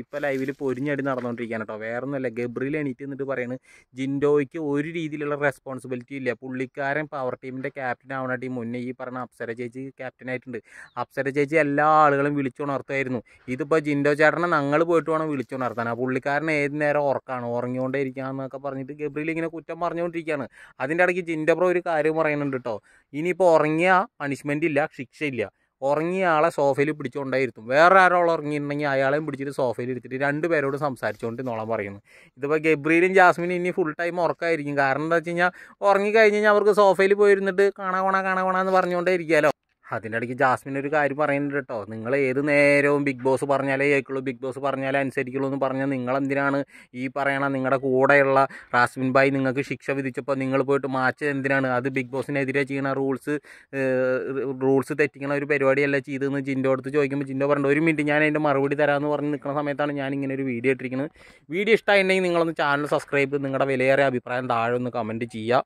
ഇപ്പോൾ ലൈവിൽ പൊരിഞ്ഞടി നടന്നുകൊണ്ടിരിക്കുകയാണ് കേട്ടോ വേറെ ഒന്നുമല്ല ഗബ്രിൽ എണീറ്റ് എന്നിട്ട് പറയുന്നത് ജിൻഡോയ്ക്ക് ഒരു രീതിയിലുള്ള റെസ്പോൺസിബിലിറ്റി ഇല്ല പുള്ളിക്കാരൻ പവർ ടീമിൻ്റെ ക്യാപ്റ്റൻ ആവണ ടീം മുന്നേ ഈ പറഞ്ഞ അപ്സര ചേച്ചി ക്യാപ്റ്റൻ ആയിട്ടുണ്ട് അപ്സര ചേച്ചി എല്ലാ ആളുകളും വിളിച്ചുണർത്തായിരുന്നു ഇതിപ്പോൾ ജിൻഡോ ചേട്ടനെ ഞങ്ങൾ പോയിട്ട് വേണം വിളിച്ചുണർത്താൻ ആ പുള്ളിക്കാരൻ ഏത് നേരം ഉറക്കാണ് ഉറങ്ങിക്കൊണ്ടേ ഇരിക്കുകയെന്നൊക്കെ പറഞ്ഞിട്ട് ഗബ്രിൽ ഇങ്ങനെ കുറ്റം പറഞ്ഞുകൊണ്ടിരിക്കുകയാണ് അതിൻ്റെ ഇടയ്ക്ക് ജിൻഡോ പ്രോ ഒരു കാര്യം പറയുന്നുണ്ട് കേട്ടോ ഇനിയിപ്പോൾ ഉറങ്ങിയ പണിഷ്മെൻ്റ് ഇല്ല ശിക്ഷയില്ല ഉറങ്ങിയ ആളെ സോഫയിൽ പിടിച്ചുകൊണ്ടേയിരുത്തും വേറെ ആരോൾ ഉറങ്ങിയിട്ടുണ്ടെങ്കിൽ അയാളെയും പിടിച്ചിട്ട് സോഫയിൽ ഇരുത്തിട്ട് രണ്ട് പേരോട് സംസാരിച്ചുകൊണ്ട് നോളം പറയുന്നു ഇതിപ്പോൾ ഗബ്രീലും ജാസ്മിനും ഇനി ഫുൾ ടൈം ഉറക്കായിരിക്കും കാരണം എന്താ വെച്ച് കഴിഞ്ഞാൽ ഉറങ്ങിക്കഴിഞ്ഞ് കഴിഞ്ഞാൽ അവർക്ക് സോഫയിൽ പോയിരുന്നിട്ട് കാണാ കാണാ കാണാ കാണാ എന്ന് പറഞ്ഞുകൊണ്ടേ ഇരിക്കാമല്ലോ അതിൻ്റെ ഇടയ്ക്ക് ജാസ്മിൻ ഒരു കാര്യം പറയുന്നുണ്ട് കേട്ടോ നിങ്ങൾ ഏത് നേരവും ബിഗ് ബോസ് പറഞ്ഞാലേ കേൾക്കുള്ളൂ ബിഗ് ബോസ് പറഞ്ഞാലേ അനുസരിക്കുള്ളൂ എന്ന് പറഞ്ഞാൽ നിങ്ങളെന്തിനാണ് ഈ പറയണ നിങ്ങളുടെ കൂടെയുള്ള റാസ്മിൻ ഭായ് നിങ്ങൾക്ക് ശിക്ഷ വിധിച്ചപ്പോൾ നിങ്ങൾ പോയിട്ട് മാച്ച് എന്തിനാണ് അത് ബിഗ് ബോസിനെതിരെ ചെയ്യണ റൂൾസ് റൂൾസ് തെറ്റിക്കണ ഒരു പരിപാടിയല്ല ചെയ്തതെന്ന് ജിൻ്റെ അടുത്ത് ചോദിക്കുമ്പോൾ ജിൻ്റെ പറഞ്ഞു ഒരു മിനിറ്റ് ഞാൻ അതിൻ്റെ മറുപടി തരാമെന്ന് പറഞ്ഞ് നിൽക്കുന്ന സമയത്താണ് ഞാൻ ഇങ്ങനെ ഒരു വീഡിയോ ഇട്ടിരിക്കുന്നത് വീഡിയോ ഇഷ്ടമായിട്ടുണ്ടെങ്കിൽ നിങ്ങളൊന്ന് ചാനൽ സബ്സ്ക്രൈബ് നിങ്ങളുടെ വിലയേറിയ അഭിപ്രായം താഴെ ഒന്ന് കമൻറ്റ് ചെയ്യുക